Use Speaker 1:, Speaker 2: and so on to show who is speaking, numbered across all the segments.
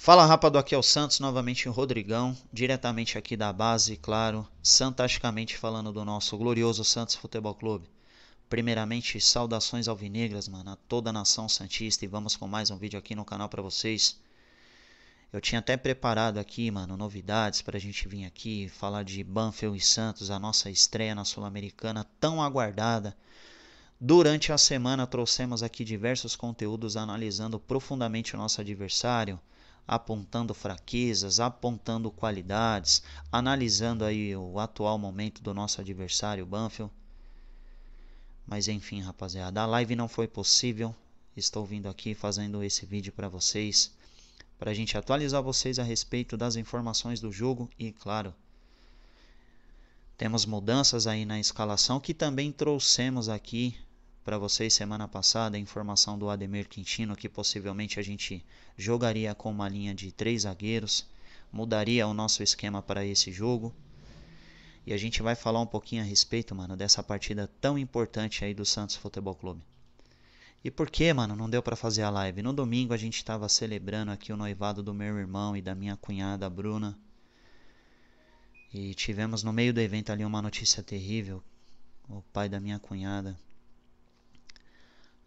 Speaker 1: Fala rapado, aqui é o Santos, novamente em Rodrigão, diretamente aqui da base, claro, santasticamente falando do nosso glorioso Santos Futebol Clube. Primeiramente, saudações alvinegras, mano, a toda a nação santista e vamos com mais um vídeo aqui no canal para vocês. Eu tinha até preparado aqui, mano, novidades pra gente vir aqui falar de Banfield e Santos, a nossa estreia na Sul-Americana tão aguardada. Durante a semana trouxemos aqui diversos conteúdos analisando profundamente o nosso adversário, apontando fraquezas, apontando qualidades, analisando aí o atual momento do nosso adversário Banfield. Mas enfim, rapaziada, a live não foi possível. Estou vindo aqui fazendo esse vídeo para vocês, para a gente atualizar vocês a respeito das informações do jogo e, claro, temos mudanças aí na escalação que também trouxemos aqui para vocês semana passada a informação do Ademir Quintino que possivelmente a gente jogaria com uma linha de três zagueiros, mudaria o nosso esquema para esse jogo. E a gente vai falar um pouquinho a respeito, mano, dessa partida tão importante aí do Santos Futebol Clube. E por que, mano, não deu para fazer a live? No domingo a gente estava celebrando aqui o noivado do meu irmão e da minha cunhada Bruna. E tivemos no meio do evento ali uma notícia terrível. O pai da minha cunhada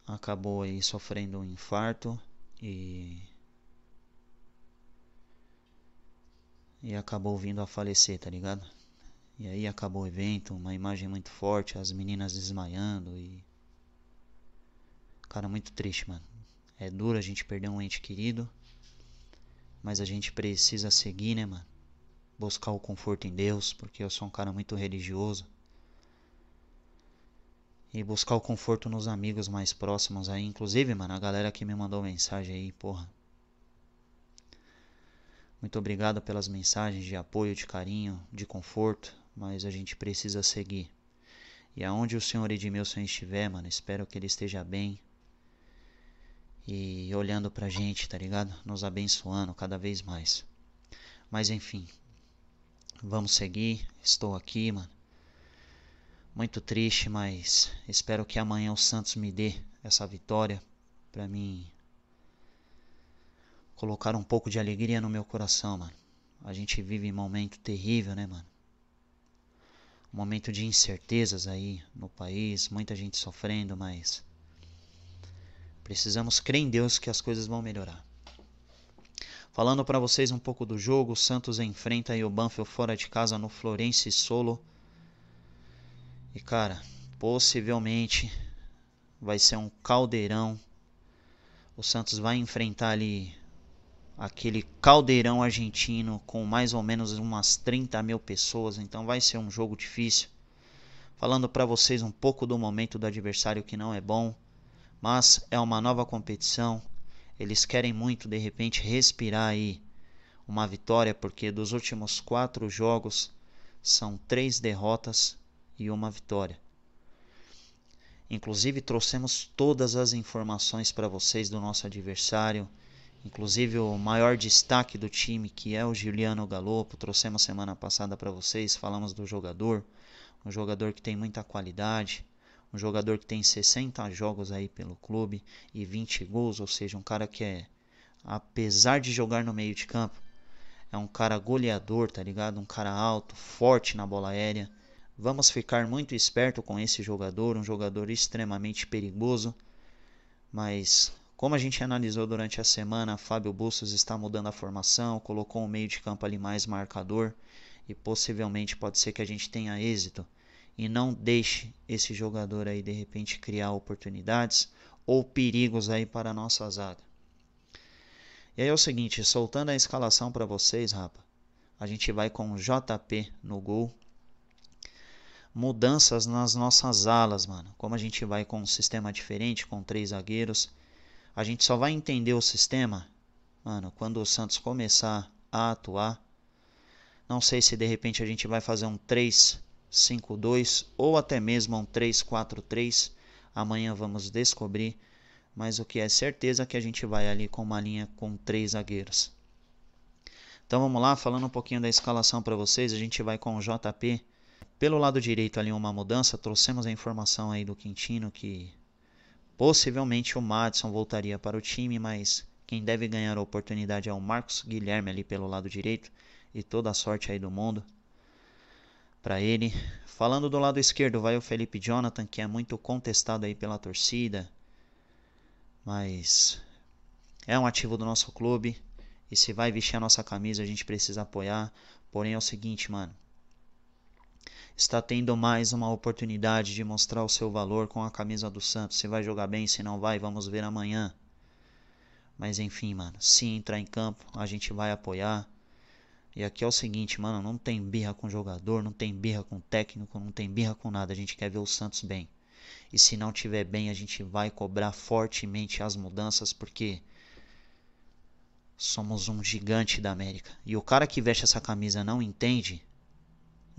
Speaker 1: acabou aí sofrendo um infarto e e acabou vindo a falecer, tá ligado? E aí acabou o evento, uma imagem muito forte, as meninas desmaiando e cara muito triste, mano. É duro a gente perder um ente querido, mas a gente precisa seguir, né, mano? Buscar o conforto em Deus, porque eu sou um cara muito religioso e buscar o conforto nos amigos mais próximos aí. Inclusive, mano, a galera que me mandou mensagem aí, porra. Muito obrigado pelas mensagens de apoio, de carinho, de conforto, mas a gente precisa seguir. E aonde o senhor Edmilson estiver, mano, espero que ele esteja bem. E olhando pra gente, tá ligado? Nos abençoando cada vez mais. Mas enfim, vamos seguir. Estou aqui, mano muito triste, mas espero que amanhã o Santos me dê essa vitória para mim colocar um pouco de alegria no meu coração, mano. A gente vive um momento terrível, né, mano? Um momento de incertezas aí no país, muita gente sofrendo, mas precisamos crer em Deus que as coisas vão melhorar. Falando para vocês um pouco do jogo, o Santos enfrenta o Banfield fora de casa no Florense Solo e cara, possivelmente vai ser um caldeirão. O Santos vai enfrentar ali aquele caldeirão argentino com mais ou menos umas 30 mil pessoas, então vai ser um jogo difícil. Falando para vocês um pouco do momento do adversário que não é bom, mas é uma nova competição. Eles querem muito de repente respirar aí uma vitória, porque dos últimos quatro jogos são três derrotas e uma vitória. Inclusive, trouxemos todas as informações para vocês do nosso adversário, inclusive o maior destaque do time, que é o Juliano Galopo. Trouxemos semana passada para vocês, falamos do jogador, um jogador que tem muita qualidade, um jogador que tem 60 jogos aí pelo clube e 20 gols, ou seja, um cara que é, apesar de jogar no meio de campo, é um cara goleador, tá ligado? Um cara alto, forte na bola aérea, Vamos ficar muito esperto com esse jogador, um jogador extremamente perigoso. Mas como a gente analisou durante a semana, Fábio Bustos está mudando a formação, colocou um meio de campo ali mais marcador e possivelmente pode ser que a gente tenha êxito e não deixe esse jogador aí de repente criar oportunidades ou perigos aí para a nossa zaga. E aí é o seguinte, soltando a escalação para vocês, rapa. A gente vai com JP no gol, mudanças nas nossas alas, mano. Como a gente vai com um sistema diferente, com três zagueiros, a gente só vai entender o sistema, mano, quando o Santos começar a atuar. Não sei se de repente a gente vai fazer um 3-5-2 ou até mesmo um 3-4-3. Amanhã vamos descobrir, mas o que é certeza é que a gente vai ali com uma linha com três zagueiros. Então vamos lá, falando um pouquinho da escalação para vocês, a gente vai com o JP pelo lado direito ali uma mudança, trouxemos a informação aí do Quintino que possivelmente o Madison voltaria para o time, mas quem deve ganhar a oportunidade é o Marcos Guilherme ali pelo lado direito e toda a sorte aí do mundo para ele. Falando do lado esquerdo, vai o Felipe Jonathan, que é muito contestado aí pela torcida, mas é um ativo do nosso clube e se vai vestir a nossa camisa, a gente precisa apoiar. Porém é o seguinte, mano, está tendo mais uma oportunidade de mostrar o seu valor com a camisa do Santos. Se vai jogar bem, se não vai, vamos ver amanhã. Mas enfim, mano, se entrar em campo, a gente vai apoiar. E aqui é o seguinte, mano, não tem birra com jogador, não tem birra com técnico, não tem birra com nada. A gente quer ver o Santos bem. E se não tiver bem, a gente vai cobrar fortemente as mudanças, porque somos um gigante da América. E o cara que veste essa camisa não entende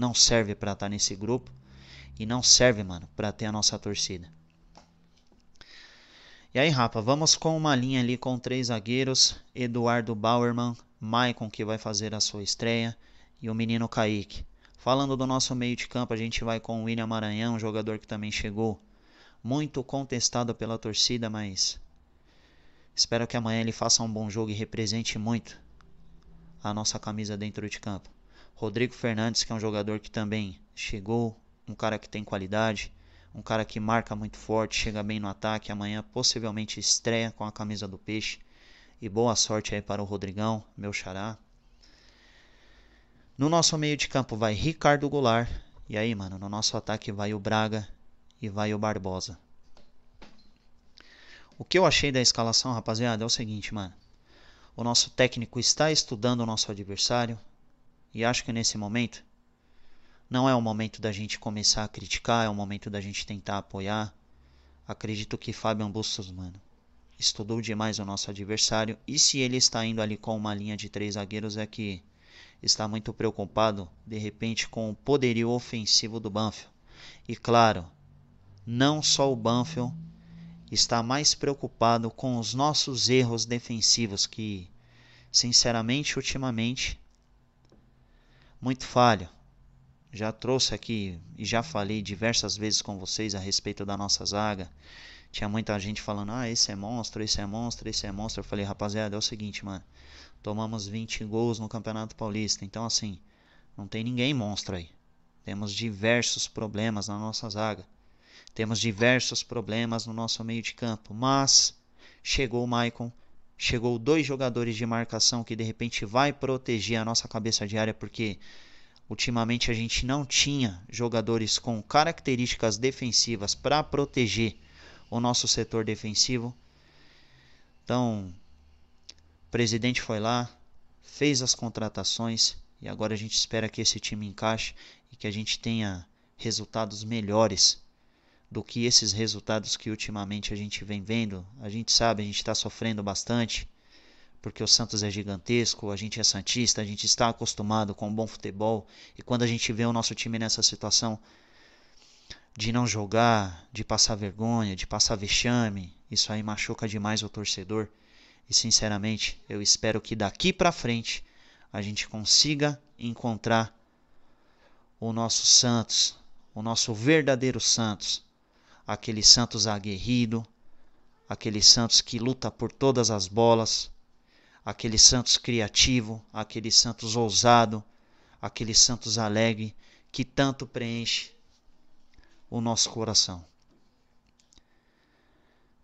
Speaker 1: não serve para estar tá nesse grupo e não serve, mano, para ter a nossa torcida. E aí, Rafa, vamos com uma linha ali com três zagueiros, Eduardo Bauerman, Maicon que vai fazer a sua estreia e o menino Kaique. Falando do nosso meio de campo, a gente vai com o William Maranhão, jogador que também chegou, muito contestado pela torcida, mas espero que amanhã ele faça um bom jogo e represente muito a nossa camisa dentro de campo. Rodrigo Fernandes, que é um jogador que também chegou, um cara que tem qualidade, um cara que marca muito forte, chega bem no ataque. Amanhã possivelmente estreia com a camisa do Peixe. E boa sorte aí para o Rodrigão, meu xará. No nosso meio de campo vai Ricardo Goulart. E aí, mano, no nosso ataque vai o Braga e vai o Barbosa. O que eu achei da escalação, rapaziada, é o seguinte, mano. O nosso técnico está estudando o nosso adversário, e acho que nesse momento não é o momento da gente começar a criticar, é o momento da gente tentar apoiar. Acredito que Fabian Bustos, mano, estudou demais o nosso adversário e se ele está indo ali com uma linha de três zagueiros é que está muito preocupado de repente com o poderio ofensivo do Banfield. E claro, não só o Banfield está mais preocupado com os nossos erros defensivos que, sinceramente, ultimamente muito falho. Já trouxe aqui e já falei diversas vezes com vocês a respeito da nossa zaga. Tinha muita gente falando: ah, esse é monstro, esse é monstro, esse é monstro. Eu falei: rapaziada, é o seguinte, mano. Tomamos 20 gols no Campeonato Paulista. Então, assim, não tem ninguém monstro aí. Temos diversos problemas na nossa zaga. Temos diversos problemas no nosso meio de campo. Mas chegou o Maicon, chegou dois jogadores de marcação que de repente vai proteger a nossa cabeça de área, porque ultimamente a gente não tinha jogadores com características defensivas para proteger o nosso setor defensivo. Então, o presidente foi lá, fez as contratações e agora a gente espera que esse time encaixe e que a gente tenha resultados melhores do que esses resultados que ultimamente a gente vem vendo. A gente sabe, a gente está sofrendo bastante, porque o Santos é gigantesco, a gente é Santista, a gente está acostumado com um bom futebol, e quando a gente vê o nosso time nessa situação de não jogar, de passar vergonha, de passar vexame, isso aí machuca demais o torcedor. E sinceramente, eu espero que daqui para frente a gente consiga encontrar o nosso Santos, o nosso verdadeiro Santos, aquele santos aguerrido, aquele santos que luta por todas as bolas, aquele santos criativo, aquele santos ousado, aquele santos alegre que tanto preenche o nosso coração.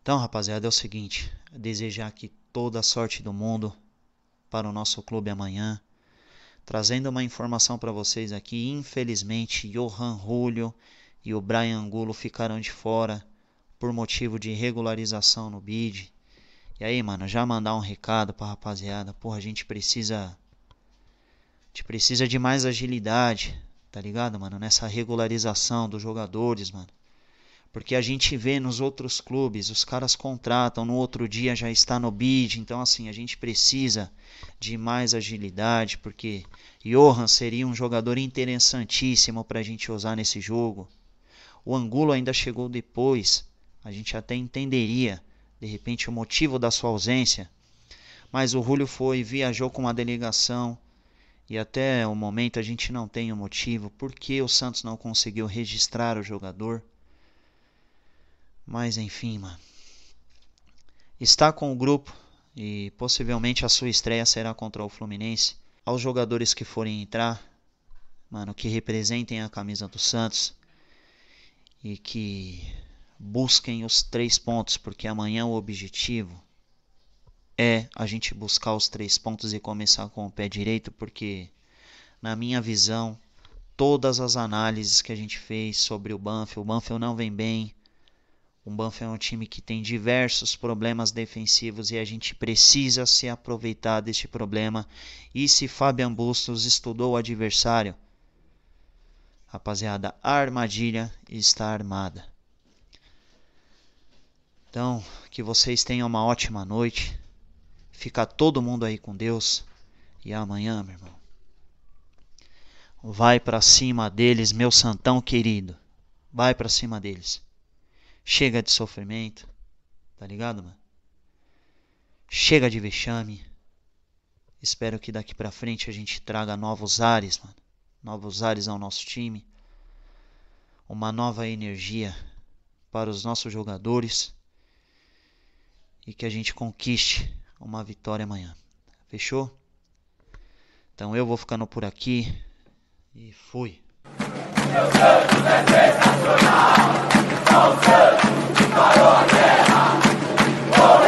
Speaker 1: Então, rapaziada, é o seguinte, desejar aqui toda a sorte do mundo para o nosso clube amanhã, trazendo uma informação para vocês aqui, infelizmente, Johan Julio e o Brian Angulo ficaram de fora por motivo de regularização no bid. E aí, mano, já mandar um recado pra rapaziada. Porra, a gente precisa. A gente precisa de mais agilidade, tá ligado, mano? Nessa regularização dos jogadores, mano. Porque a gente vê nos outros clubes, os caras contratam, no outro dia já está no bid. Então, assim, a gente precisa de mais agilidade, porque Johan seria um jogador interessantíssimo pra gente usar nesse jogo o Angulo ainda chegou depois, a gente até entenderia, de repente, o motivo da sua ausência. Mas o Rúlio foi, viajou com uma delegação e até o momento a gente não tem o um motivo por que o Santos não conseguiu registrar o jogador. Mas enfim, mano. Está com o grupo e possivelmente a sua estreia será contra o Fluminense. Aos jogadores que forem entrar, mano, que representem a camisa do Santos, e que busquem os três pontos, porque amanhã o objetivo é a gente buscar os três pontos e começar com o pé direito, porque, na minha visão, todas as análises que a gente fez sobre o Banfield, o Banfield não vem bem. O Banfield é um time que tem diversos problemas defensivos e a gente precisa se aproveitar deste problema. E se Fabian Bustos estudou o adversário, Rapaziada, a armadilha está armada. Então, que vocês tenham uma ótima noite. Fica todo mundo aí com Deus. E amanhã, meu irmão. Vai para cima deles, meu santão querido. Vai para cima deles. Chega de sofrimento. Tá ligado, mano? Chega de vexame. Espero que daqui para frente a gente traga novos ares, mano novos ares ao nosso time, uma nova energia para os nossos jogadores e que a gente conquiste uma vitória amanhã. Fechou? Então eu vou ficando por aqui e fui. Meu é